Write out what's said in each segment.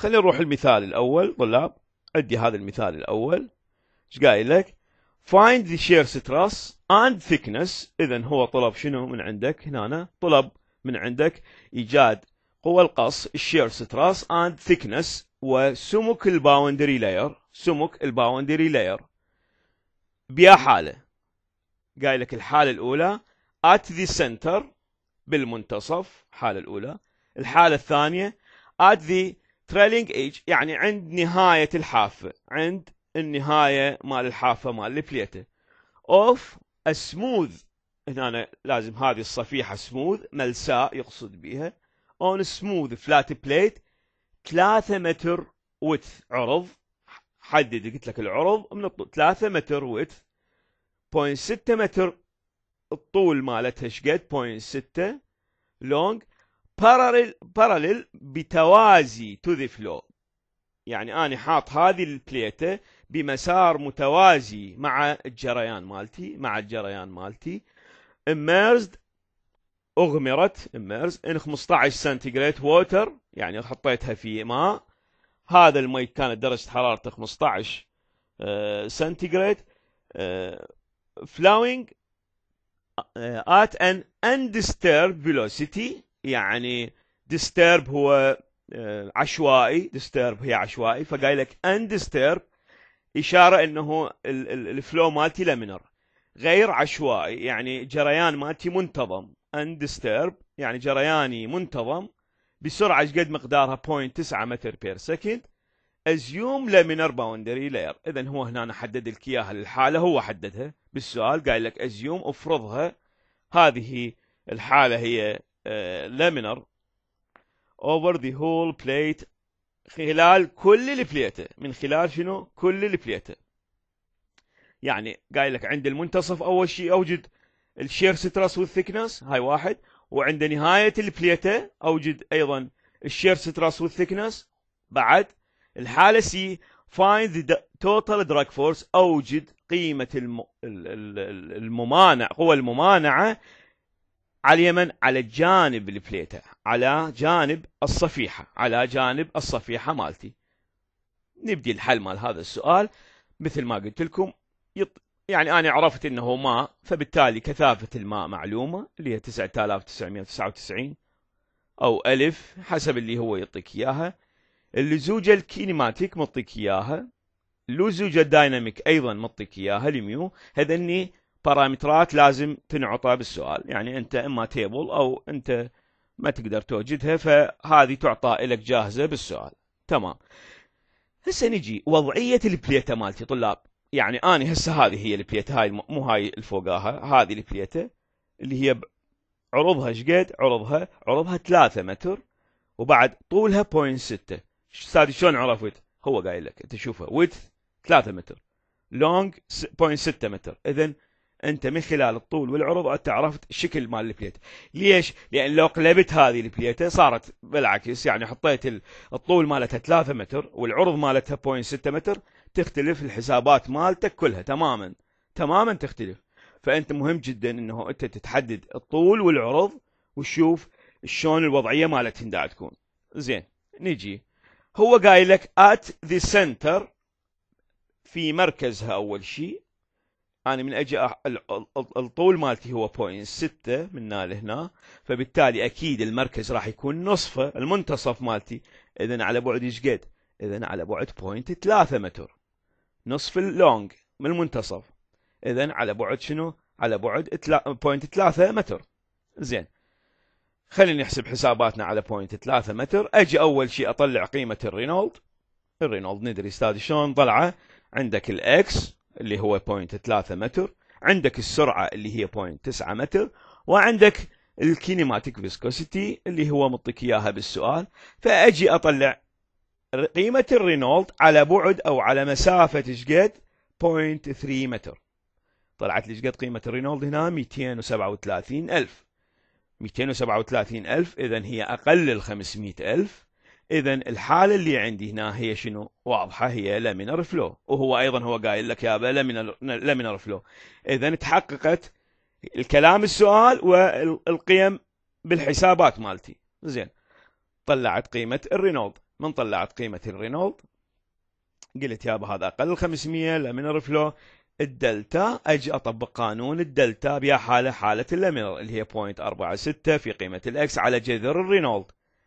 خلينا نروح المثال الأول طلاب عندي هذا المثال الأول ايش قايل لك؟ find the shear stress and thickness إذا هو طلب شنو من عندك هنا طلب من عندك إيجاد قوى القص shear stress اند ثيكنس وسمك الباوندري لاير سمك الباوندري لاير بيا حاله قايل لك الحاله الاولى at the center بالمنتصف الحاله الاولى الحاله الثانيه at the تريلينج ايج يعني عند نهايه الحافه عند النهايه مال الحافه مال البليته اوف سموث هنا أنا لازم هذه الصفيحه سموث ملساء يقصد بها اون سموث فلات بليت 3 متر وث عرض حدد قلت لك العرض من الطول 3 متر وث 0.6 متر الطول مالتها شقد 0.6 لونج بارالل بارالل بتوازي تو ذا فلو يعني أنا حاط هذه البليتة بمسار متوازي مع الجريان مالتي مع الجريان مالتي immersed أغمرت اميرز ان 15 سنتيجريد ووتر يعني حطيتها في ماء هذا المي كانت درجة حرارته 15 سنتيجريد فلاوينج ات ان اندستيرد فيلوسيتي يعني ديستيرب هو آه، عشوائي ديستيرب هي عشوائي فقال لك ان اشاره انه الفلو مالتي لامينر غير عشوائي يعني جريان مالتي منتظم ان يعني جرياني منتظم بسرعه ايش قد مقدارها 0.9 متر بير سكند ازيوم لامينر باوندري لير اذا هو هنا حدد لك اياها للحاله هو حددها بالسؤال قال لك ازيوم افرضها هذه الحاله هي لامينر اوفر ذا هول بليت خلال كل البليته من خلال شنو كل البليته يعني قايل لك عند المنتصف اول شيء اوجد الشير ستراس والثكنس هاي واحد وعند نهايه البليته اوجد ايضا الشير ستراس والثكنس بعد الحاله سي فايند توتال دراج فورس اوجد قيمه الممانع قوى الممانعه على اليمن على جانب البليته على جانب الصفيحه على جانب الصفيحه مالتي نبدي الحل مال هذا السؤال مثل ما قلت لكم يط... يعني انا عرفت انه ماء فبالتالي كثافه الماء معلومه اللي هي 9999 او الف حسب اللي هو يعطيك اياها اللزوجه الكينيماتيك مطيك اياها اللزوجه الدايناميك ايضا مطيك اياها لميو هذني بارامترات لازم تنعطى بالسؤال يعني انت اما تيبل او انت ما تقدر توجدها فهذه تعطى لك جاهزه بالسؤال تمام هسه نجي وضعيه البليته مالتي طلاب يعني اني هسه هذه هي البليته هاي مو هاي الفوقاها هذه البليته اللي هي عرضها شقد عرضها عرضها 3 متر وبعد طولها ستة سادي شلون عرفت هو قايل لك انت شوفها ويدث 3 متر لونج ستة متر اذا انت من خلال الطول والعرض انت عرفت شكل مال البليت ليش لان لو قلبت هذه البليته صارت بالعكس يعني حطيت الطول مالتها 3 متر والعرض مالتها 0.6 متر تختلف الحسابات مالتك كلها تماما تماما تختلف فانت مهم جدا انه انت تتحدد الطول والعرض وتشوف شلون الوضعيه مالتهم دا تكون زين نجي هو قايل لك ات ذا سنتر في مركزها اول شيء انا من اجي الطول مالتي هو بوينت 6 من لهنا فبالتالي اكيد المركز راح يكون نصفه المنتصف مالتي اذا على بعد ايش قد؟ اذا على بعد بوينت 3 متر نصف اللونج من المنتصف اذا على بعد شنو؟ على بعد بوينت 3 متر زين خلينا نحسب حساباتنا على بوينت 3 متر اجي اول شيء اطلع قيمه الرينولد الرينولد ندري استاذ شلون طلعه عندك الاكس اللي هو بوينت 3 متر عندك السرعة اللي هي بوينت 9 متر وعندك الكينيماتيك فيسكوسيتي اللي هو مطيك اياها بالسؤال فاجي اطلع قيمة الرينولد على بعد او على مسافة شقد 3 متر طلعت لي شقد قيمة الرينولد هنا 237000 237000 إذا هي أقل ال 500000 اذا الحاله اللي عندي هنا هي شنو واضحه هي لامينر فلو وهو ايضا هو قايل لك يابا لامينر لامينر فلو اذا تحققت الكلام السؤال والقيم بالحسابات مالتي زين طلعت قيمه الرينولد من طلعت قيمه الرينولد قلت يابا هذا اقل 500 لامينر فلو الدلتا اجي اطبق قانون الدلتا بيا حاله حاله اللامينر اللي هي 0.46 في قيمه الاكس على جذر الرينولد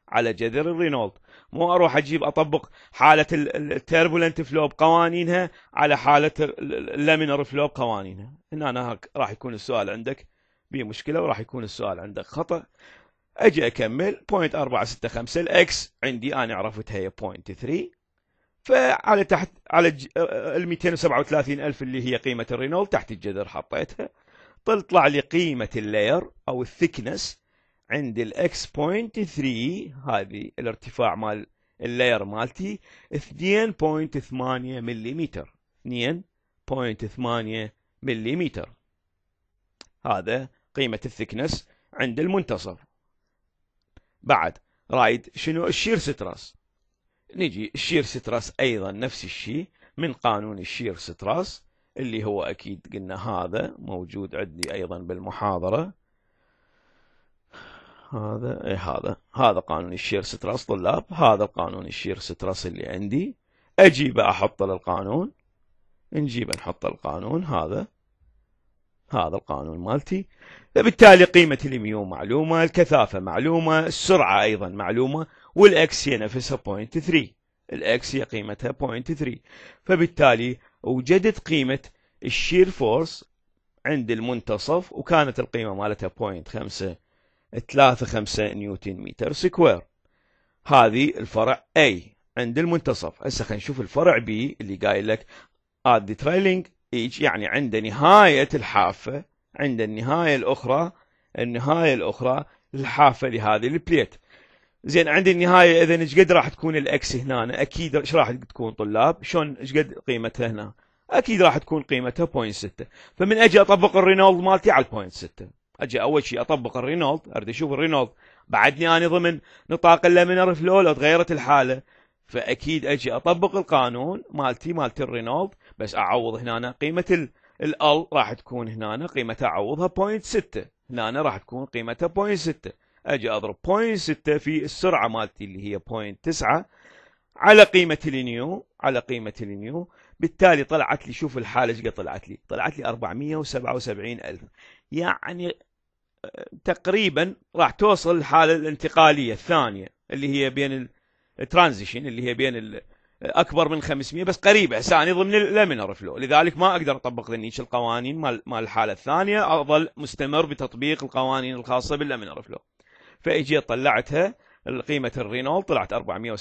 على جذر الرينولد مو اروح اجيب اطبق حاله التربولنت فلو بقوانينها على حاله اللامينر فلو بقوانينها هنا أنا راح يكون السؤال عندك مشكله وراح يكون السؤال عندك خطا اجي اكمل 0.465 465 الاكس عندي انا عرفتها هي 0.3 3 فعلى تحت على ال 237 الف اللي هي قيمه الرينول تحت الجذر حطيتها طلع لي قيمه اللاير او الثكنس عند الاكس بوينت 3 هذه الارتفاع مال اللاير مالتي 2.8 ملم 2.8 ملم هذا قيمة الثكنس عند المنتصف بعد رايد شنو الشير ستراس نجي الشير ستراس ايضا نفس الشيء من قانون الشير ستراس اللي هو اكيد قلنا هذا موجود عندي ايضا بالمحاضره هذا اي هذا هذا قانون الشير ستراس طلاب هذا القانون الشير ستراس اللي عندي اجيبه احطه للقانون نجيبه نحطه للقانون هذا هذا القانون مالتي فبالتالي قيمة الميو معلومة الكثافة معلومة السرعة أيضا معلومة والإكس هي نفسها 0.3 الإكس هي قيمتها 0.3 فبالتالي وجدت قيمة الشير فورس عند المنتصف وكانت القيمة مالتها 0.5 3.5 نيوتن متر سكوير هذه الفرع A عند المنتصف هسه خلينا نشوف الفرع B اللي قايل لك at the trailing edge يعني عند نهاية الحافة عند النهاية الأخرى النهاية الأخرى الحافة لهذه البليت زين عند النهاية إذا ايش قد راح تكون الأكس هنا أنا أكيد ايش راح تكون طلاب شلون ايش قد قيمتها هنا أكيد راح تكون قيمتها 0.6 فمن أجي أطبق الرينولد مالتي على 0.6 اجي اول شيء اطبق الرينولد اريد اشوف الرينولد بعدني انا ضمن نطاق اللامينر فلو لو تغيرت الحاله فاكيد اجي اطبق القانون مالتي مالت الرينولد بس اعوض هنا قيمه ال راح تكون هنا قيمتها اعوضها 0.6 هنا راح تكون قيمتها 0.6 اجي اضرب 0.6 في السرعه مالتي اللي هي 0.9 على قيمه النيو على قيمه النيو بالتالي طلعت لي شوف الحاله ايش طلعت لي طلعت لي 477000 يعني تقريبا راح توصل الحالة الانتقالية الثانية اللي هي بين الترانزيشن اللي هي بين اكبر من 500 بس قريبه ثاني ضمن اللامينر فلو لذلك ما اقدر اطبق ذنيش القوانين مال مال الحاله الثانيه اظل مستمر بتطبيق القوانين الخاصه باللامينر فلو فاجيت طلعتها قيمه الرينولد طلعت 477.8 400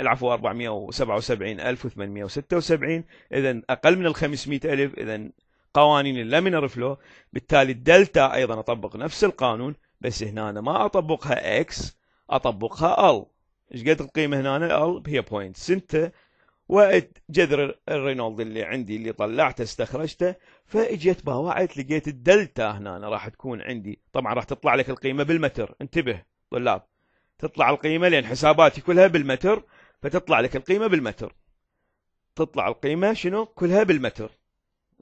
العفو 477876 اذا اقل من ال 500 الف اذا قوانين اللامينر فلو بالتالي الدلتا ايضا اطبق نفس القانون بس هنا أنا ما اطبقها اكس اطبقها ال ايش قد القيمه هنا ال هي بوينت سنتة وجذر الرينولد اللي عندي اللي طلعته استخرجته فاجيت باوعت لقيت الدلتا هنا أنا راح تكون عندي طبعا راح تطلع لك القيمه بالمتر انتبه طلاب تطلع القيمه لان حساباتي كلها بالمتر فتطلع لك القيمه بالمتر تطلع القيمه شنو كلها بالمتر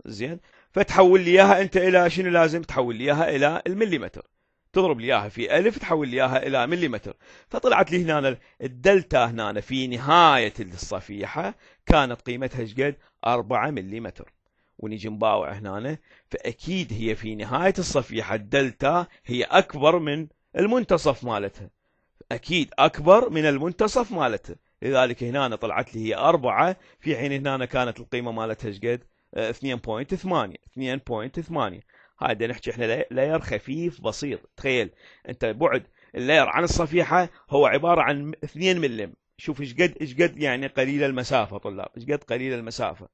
زين فتحول لي اياها انت الى شنو لازم تحول لي اياها الى المليمتر تضرب لي اياها في ألف تحول لي اياها الى مليمتر فطلعت لي هنا الدلتا هنا في نهايه الصفيحه كانت قيمتها ايش قد 4 مليمتر ونجي نباوع هنا فاكيد هي في نهايه الصفيحه الدلتا هي اكبر من المنتصف مالتها اكيد اكبر من المنتصف مالتها لذلك هنا طلعت لي هي 4 في حين هنا كانت القيمه مالتها ايش قد 2.8 2.8 هذا نحكي احنا لاير خفيف بسيط تخيل انت بعد اللاير عن الصفيحه هو عباره عن 2 ملم شوف ايش قد ايش قد يعني قليله المسافه طلاب ايش قد قليله المسافه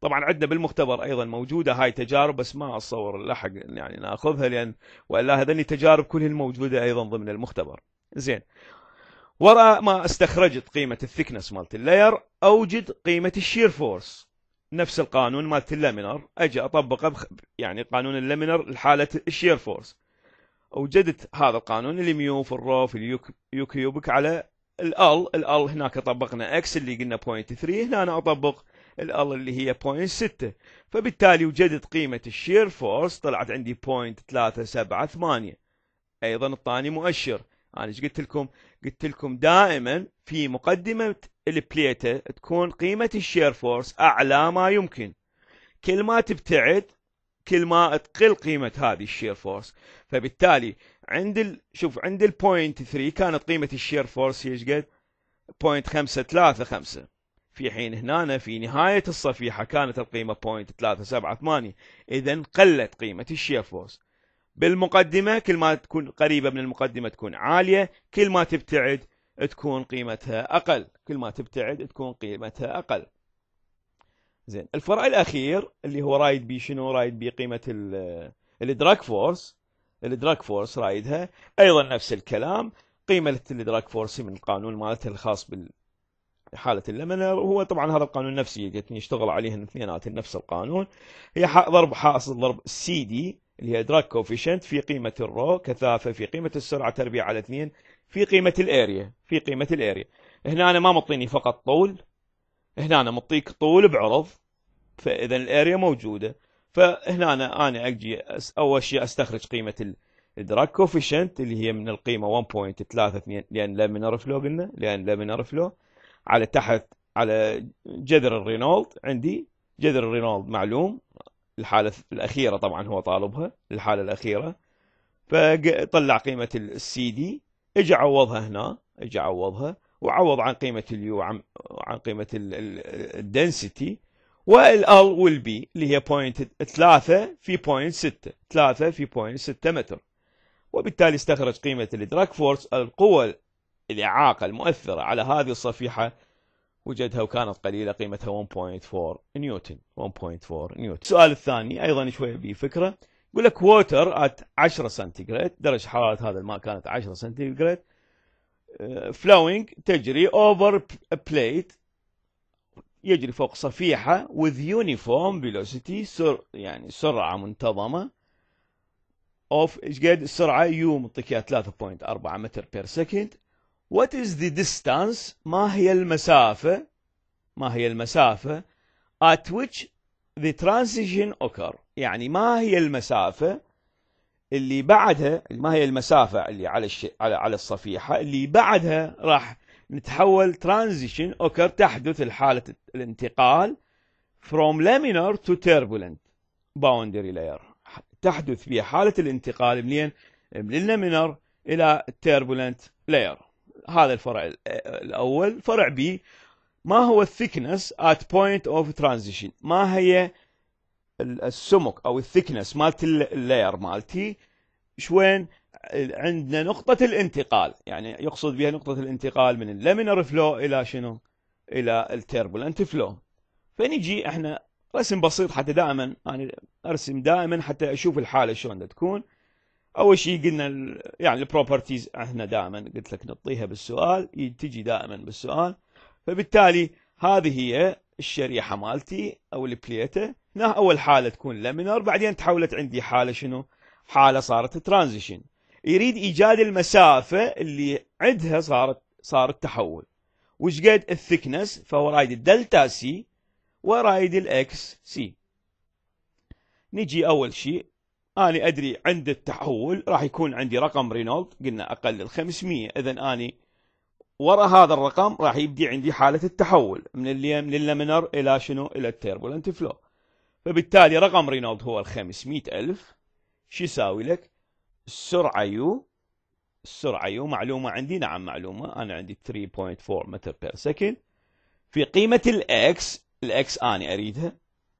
طبعا عندنا بالمختبر ايضا موجوده هاي تجارب بس ما اتصور لحق يعني ناخذها لان والا هذني تجارب كلها موجوده ايضا ضمن المختبر زين وراء ما استخرجت قيمه الثكنس مالت اللاير اوجد قيمه الشير فورس نفس القانون مالت اللامينر اجي اطبقه بخ... يعني قانون اللامينر لحاله الشير فورس وجدت هذا القانون اللي ميو في الرو في اليو كيوبك على الال الال هناك طبقنا اكس اللي قلنا بوينت 3 هنا انا اطبق الال اللي هي بوينت 6 فبالتالي وجدت قيمه الشير فورس طلعت عندي بوينت 3 7 8 ايضا الثاني مؤشر انا ايش قلت لكم؟ قلت لكم دائما في مقدمه البليته تكون قيمه الشير فورس اعلى ما يمكن كل ما تبتعد كل ما تقل قيمه هذه الشير فورس فبالتالي عند ال... شوف عند البوينت 3 كانت قيمه الشير فورس هي ايش قد؟ بوينت 5 3 5 في حين هنا في نهايه الصفيحه كانت القيمه 0.378 اذا قلت قيمه الشير فورس بالمقدمة كل ما تكون قريبة من المقدمة تكون عالية كل ما تبتعد تكون قيمتها أقل كل ما تبتعد تكون قيمتها أقل زين الفرع الأخير اللي هو رايد بي شنو رايد بي قيمة الدراك فورس الدراك فورس رايدها أيضا نفس الكلام قيمة الدراك فورس من القانون مالته الخاص بحالة اللمنة هو طبعا هذا القانون نفسي يشتغل عليه الاثنينات نفس القانون هي ضرب حاصل ضرب سي دي اللي هي دراج كوفيشنت في قيمة الرو كثافة في قيمة السرعة تربيع على اثنين في قيمة الاريا في قيمة الاريا هنا أنا ما مطيني فقط طول هنا أنا مطيك طول بعرض فإذا الاريا موجودة فهنا أنا, أنا أجي أول شيء أستخرج قيمة الدراج كوفيشنت اللي هي من القيمة 1.32 لأن لا فلو قلنا لأن لا فلو على تحت على جذر الرينولد عندي جذر الرينولد معلوم الحالة الأخيرة طبعا هو طالبها الحالة الأخيرة فطلع قيمة السي دي اجى عوضها هنا اجى عوضها وعوض عن قيمة اليو عن, قيمة الدنسيتي والال والبي اللي هي بوينت 3 في بوينت 6 3 في بوينت 6 متر وبالتالي استخرج قيمة الدراك فورس القوة الإعاقة المؤثرة على هذه الصفيحة وجدها وكانت قليلة قيمتها 1.4 نيوتن 1.4 نيوتن السؤال الثاني أيضا شوية بفكرة يقول لك ووتر ات 10 سنتيغريد درجة حرارة هذا الماء كانت 10 سنتيغريد فلوينج تجري اوفر بليت يجري فوق صفيحة with uniform velocity سر يعني سرعة منتظمة اوف ايش قد السرعة يو منطقية 3.4 متر بير سكند What is the distance ما هي المسافة ما هي المسافة at which the transition occur يعني ما هي المسافة اللي بعدها ما هي المسافة اللي على الش... على على الصفيحة اللي بعدها راح نتحول transition occur تحدث الحالة الانتقال from laminar to turbulent boundary layer تحدث بها حالة الانتقال منين من اللامينر إلى التيربولنت layer هذا الفرع الاول فرع بي ما هو الثيكنس ات بوينت اوف ترانزيشن ما هي السمك او الثيكنس مالت اللاير مالتي شوين عندنا نقطة الانتقال يعني يقصد بها نقطة الانتقال من اللامينر فلو إلى شنو؟ إلى التيربولنت فلو فنجي احنا رسم بسيط حتى دائما أنا يعني أرسم دائما حتى أشوف الحالة شلون تكون اول شيء قلنا يعني البروبرتيز احنا دائما قلت لك نعطيها بالسؤال تجي دائما بالسؤال فبالتالي هذه هي الشريحه مالتي او البليته هنا اول حاله تكون لامينر بعدين تحولت عندي حاله شنو؟ حاله صارت ترانزيشن يريد ايجاد المسافه اللي عندها صارت صار التحول وش قد الثكنس فهو رايد الدلتا سي ورايد الاكس سي نجي اول شيء اني أدري عند التحول راح يكون عندي رقم رينولد قلنا أقل ال 500 إذا اني ورا هذا الرقم راح يبدي عندي حالة التحول من اللي من اللامينر إلى شنو إلى التيربولنت فلو فبالتالي رقم رينولد هو ال 500 ألف شو يساوي لك السرعة يو السرعة يو معلومة عندي نعم معلومة أنا عندي 3.4 متر بير سكند في قيمة الإكس الإكس اني أريدها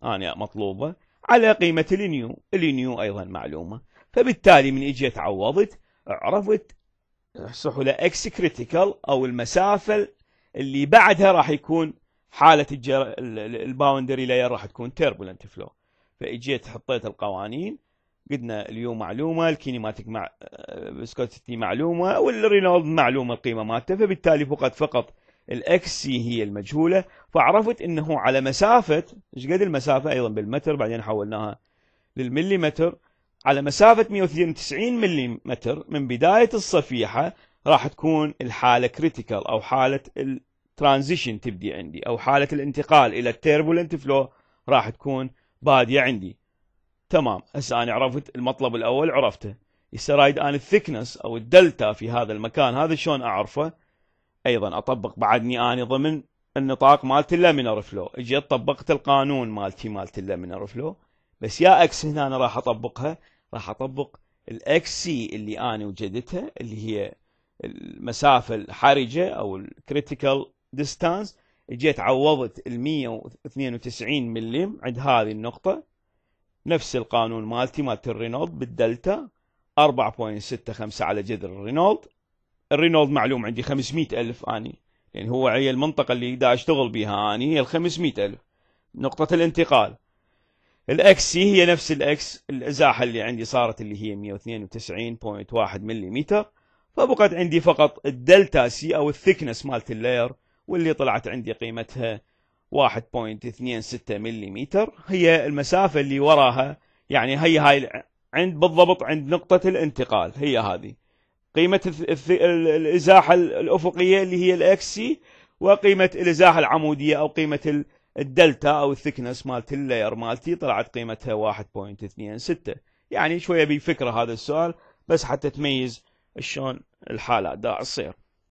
اني مطلوبة على قيمة النيو النيو أيضا معلومة فبالتالي من إجي تعوضت عرفت سحولة اكس كريتيكال أو المسافة اللي بعدها راح يكون حالة الجر... الباوندري لاير راح تكون تيربولنت فلو فإجيت حطيت القوانين قلنا اليوم معلومة الكينيماتيك مع سكوتتي آه، آه، معلومة والرينولد معلومة القيمة مالته فبالتالي فقط فقط الاكس سي هي المجهوله فعرفت انه على مسافه ايش قد المسافه ايضا بالمتر بعدين حولناها للمليمتر على مسافه 192 مليمتر من بدايه الصفيحه راح تكون الحاله كريتيكال او حاله الترانزيشن تبدي عندي او حاله الانتقال الى التيربولنت فلو راح تكون باديه عندي تمام هسه انا عرفت المطلب الاول عرفته السرايد ان انا او الدلتا في هذا المكان هذا شلون اعرفه ايضا اطبق بعدني اني ضمن النطاق مالت اللامينر فلو اجيت طبقت القانون مالتي مالت اللامينر فلو بس يا اكس هنا انا راح اطبقها راح اطبق الاكس سي اللي انا وجدتها اللي هي المسافه الحرجه او الكريتيكال ديستانس اجيت عوضت ال 192 ملم عند هذه النقطه نفس القانون مالتي مالت الرينولد بالدلتا 4.65 على جذر الرينولد الرينولد معلوم عندي 500 ألف أني يعني هو هي المنطقة اللي دا أشتغل بها أني هي ال 500 ألف نقطة الانتقال الاكس سي هي نفس الاكس الازاحه اللي عندي صارت اللي هي 192.1 ملم فبقت عندي فقط الدلتا سي او الثكنس مالت اللاير واللي طلعت عندي قيمتها 1.26 ملم هي المسافه اللي وراها يعني هي هاي عند بالضبط عند نقطه الانتقال هي هذه قيمة الازاحة الافقية اللي هي الاكس سي وقيمة الازاحة العمودية او قيمة الدلتا او الثكنس مالت اللاير مالتي طلعت قيمتها 1.26 يعني شوية بفكرة هذا السؤال بس حتى تميز شلون الحاله دا تصير